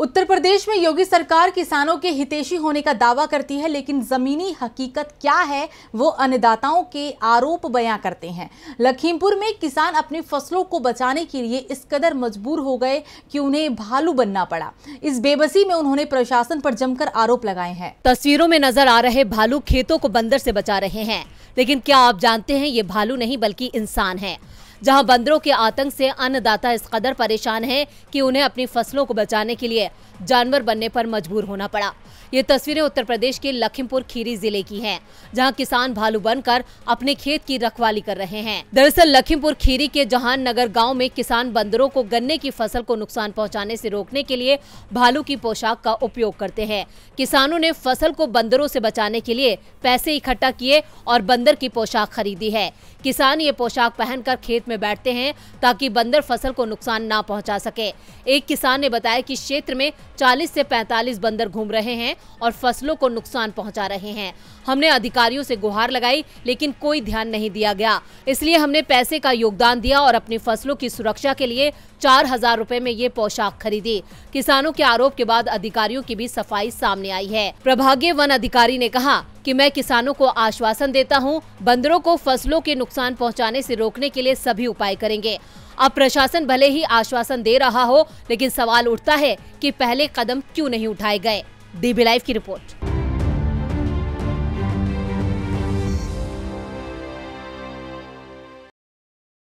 उत्तर प्रदेश में योगी सरकार किसानों के हितेशी होने का दावा करती है लेकिन ज़मीनी हकीकत क्या है वो अन्नदाताओं के आरोप बयां करते हैं लखीमपुर में किसान अपनी फसलों को बचाने के लिए इस कदर मजबूर हो गए कि उन्हें भालू बनना पड़ा इस बेबसी में उन्होंने प्रशासन पर जमकर आरोप लगाए हैं तस्वीरों में नजर आ रहे भालू खेतों को बंदर से बचा रहे हैं लेकिन क्या आप जानते हैं ये भालू नहीं बल्कि इंसान है जहां बंदरों के आतंक से अन्नदाता इस कदर परेशान है कि उन्हें अपनी फसलों को बचाने के लिए जानवर बनने पर मजबूर होना पड़ा ये तस्वीरें उत्तर प्रदेश के लखीमपुर खीरी जिले की हैं, जहां किसान भालू बनकर अपने खेत की रखवाली कर रहे हैं दरअसल लखीमपुर खीरी के जहान नगर गाँव में किसान बंदरों को गन्ने की फसल को नुकसान पहुँचाने से रोकने के लिए भालू की पोशाक का उपयोग करते हैं किसानों ने फसल को बंदरों से बचाने के लिए पैसे इकट्ठा किए और बंदर की पोशाक खरीदी है किसान ये पोशाक पहनकर खेत में बैठते हैं ताकि बंदर फसल को नुकसान ना पहुंचा सके एक किसान ने बताया कि क्षेत्र में 40 से 45 बंदर घूम रहे हैं और फसलों को नुकसान पहुंचा रहे हैं हमने अधिकारियों से गुहार लगाई लेकिन कोई ध्यान नहीं दिया गया इसलिए हमने पैसे का योगदान दिया और अपनी फसलों की सुरक्षा के लिए चार हजार रूपए में ये पोशाक खरीदी किसानों के आरोप के बाद अधिकारियों की भी सफाई सामने आई है प्रभागीय वन अधिकारी ने कहा कि मैं किसानों को आश्वासन देता हूं बंदरों को फसलों के नुकसान पहुंचाने से रोकने के लिए सभी उपाय करेंगे अब प्रशासन भले ही आश्वासन दे रहा हो लेकिन सवाल उठता है कि पहले कदम क्यों नहीं उठाए गए डीबी लाइव की रिपोर्ट